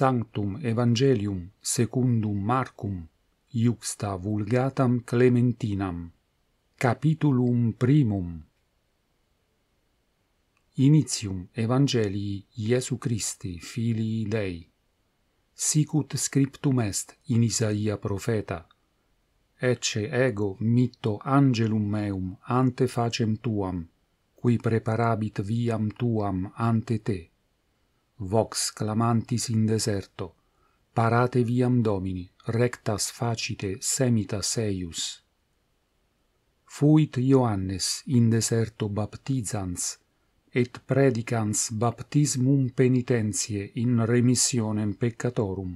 sanctum evangelium secundum marcum iuxta vulgatam clementinam capitulum primum initium evangelii iesu christi filii dei sicut scriptum est in isaia profeta ecce ego mitto angelum meum ante facem tuam qui preparabit viam tuam ante te vox clamantis in deserto parate viam domini rectas facite semita seius fuit Ioannes in deserto baptizans et predicans baptismum penitentiae in remissionem peccatorum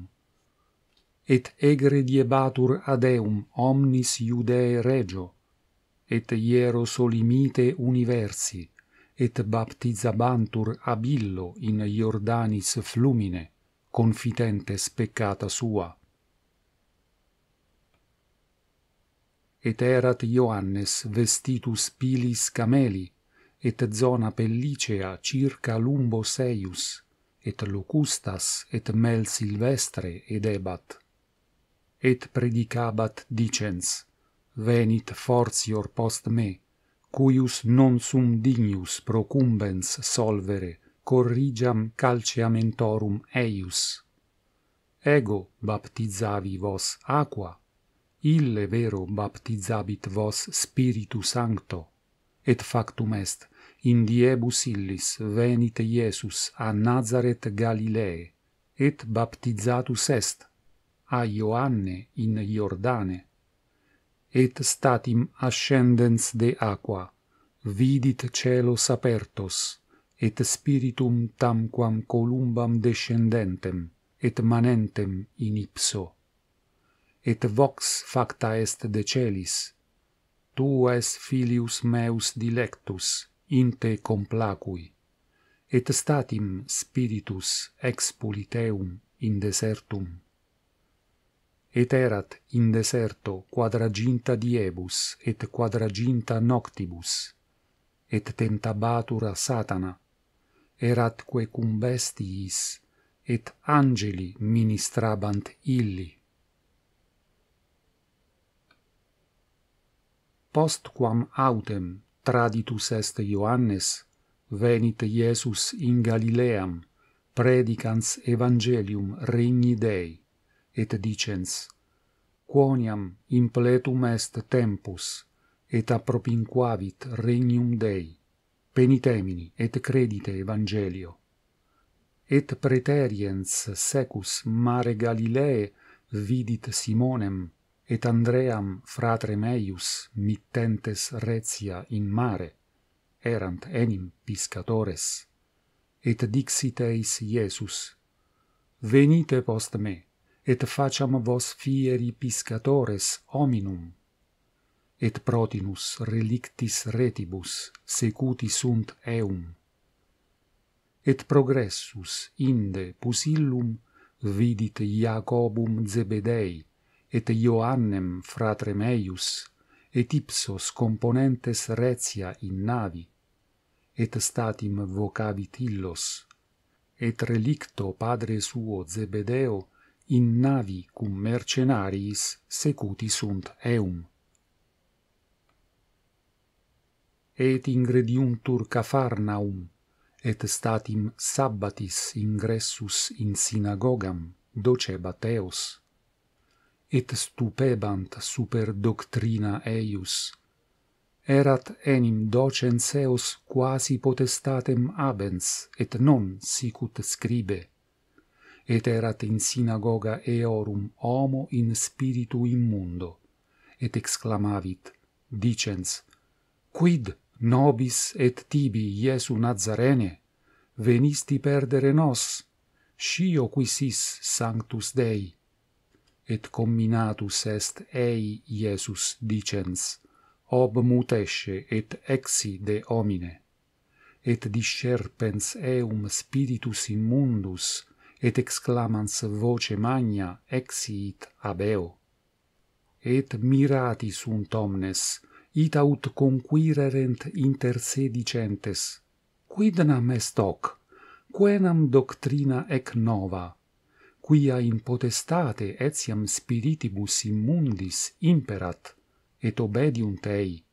et egrediebatur ad eum omnis iudae regio et hiero solimite universi et baptizabantur ab illo in Iordanis flumine, confitentes peccata sua. Et erat Ioannes vestitus pilis cameli, et zona pellicea circa lumbo seius, et locustas et mel silvestre edebat. Et predicabat dicens, venit fortior post me, et cuius non sum dignius procumbens solvere corrigiam calceamentorum eius ego baptizavi vos aqua ille vero baptizabit vos spiritu sancto et factum est in diebus illis venit iesus a nazaret galilee et baptizatus est a ioanne in iordane Et statim ascendens de aqua, vidit celos apertos, et spiritum tamquam columbam descendentem, et manentem in ipso. Et vox facta est de celis, tu es filius meus dilectus, in te complacui, et statim spiritus ex puliteum in desertum et erat in deserto quadraginta diebus et quadraginta noctibus et tentabatur satana erat quae cum bestiis et angeli ministrabant illi postquam autem traditus est Ioannes venit Iesus in Galileam predicans evangelium regni Dei et dicens quoniam impletum est tempus et appropinquavit regnum dei penitemini et credite evangelio et praeteriens secus mare galilee vidit simonem et andream fratre meius mittentes rezia in mare erant enim piscatores et dixit eis iesus venite post me et faciam vos fieri piscatores hominum. Et protinus relictis retibus secuti sunt eum. Et progressus inde pusillum vidit Iacobum Zebedei et Ioannem fratrem eius et ipsos componentes retia in navi et statim vocavit illos et relicto padre suo Zebedeo in navi cum mercenariis secuti sunt eum. Et ingrediuntur Cafarnaum, et statim sabbatis ingressus in synagogam, docebat eos. Et stupebant super doctrina eius. Erat enim docens eos quasi potestatem abens, et non sicut scribe et erat in synagoga eorum homo in spiritu immundo et exclamavit dicens quid nobis et tibi iesu nazarene venisti perdere nos scio qui sis sanctus dei et comminatus est ei iesus dicens ob mutesce et exi de homine et discerpens eum spiritus immundus et exclamans voce magna exit ab eo et mirati sunt omnes ita ut conquirerent inter se dicentes quid nam est hoc quenam doctrina ec nova quia in potestate etiam spiritibus immundis imperat et obedium tei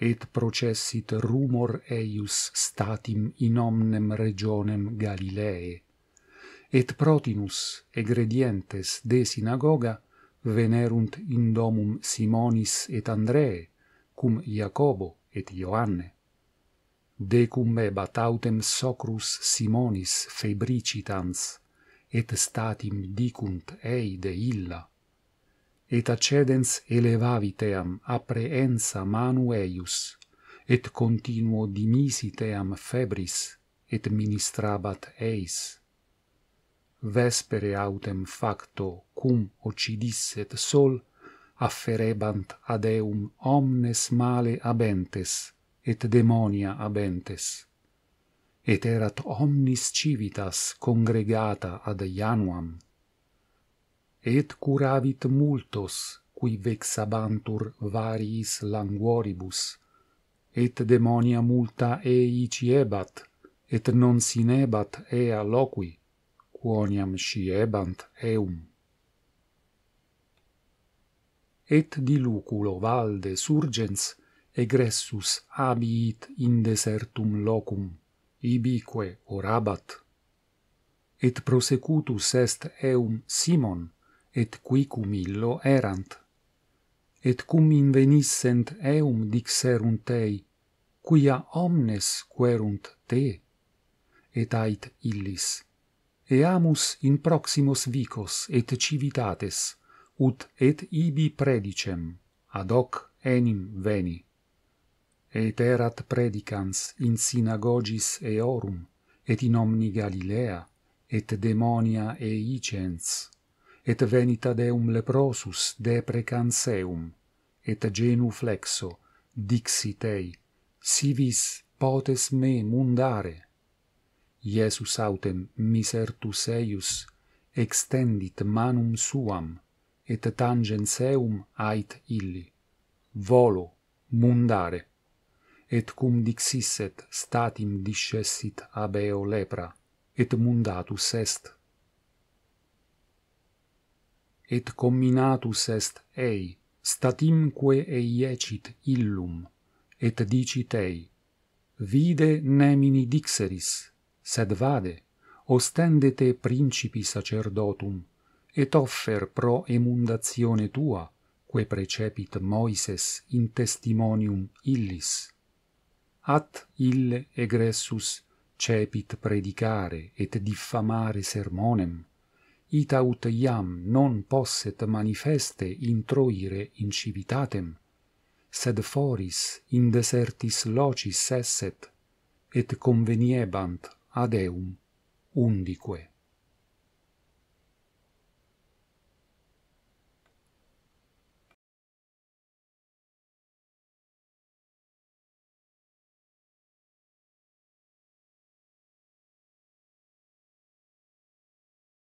et processit rumor eius statim in omnem regionem Galilee. Et protinus, egredientes de synagoga, venerunt in domum Simonis et Andree, cum Iacobo et Ioanne. Decumbebat autem socrus Simonis febricitans, et statim dicunt ei de illa et accedens elevavit eam apreensa manu eius, et continuo dimisit eam febris, et ministrabat eis. Vespere autem facto, cum ocidisset sol, afferebant ad eum omnes male abentes, et demonia abentes. Et erat omnis civitas congregata ad Januam, et curavit multos qui vexabantur variis languoribus et demonia multa ei ciebat et non sinebat ea loqui quoniam sciebant eum et di luculo valde surgens egressus habit in desertum locum ibique orabat et prosecutus est eum simon et quicum illo erant. Et cum invenissent eum dixerunt ei, quia omnes querunt te? Et ait illis, eamus in proximos vicos et civitates, ut et ibi predicem, ad hoc enim veni. Et erat predicans in synagogis eorum, et in omni Galilea, et demonia eicens et venit ad eum leprosus de precanseum, et genu flexo, dixit ei, si vis potes me mundare. Iesus autem misertus eius, extendit manum suam, et tangens eum ait illi. Volo, mundare! Et cum dixisset statim discessit ab eo lepra, et mundatus est et comminatus est ei statimque eiecit iecit illum et dicit ei vide nemini dixeris sed vade ostende te principi sacerdotum et offer pro emundazione tua quae precepit moises in testimonium illis at ille egressus cepit predicare et diffamare sermonem ita ut iam non posset manifeste introire in civitatem sed foris in desertis locis sesset et conveniebant ad eum undique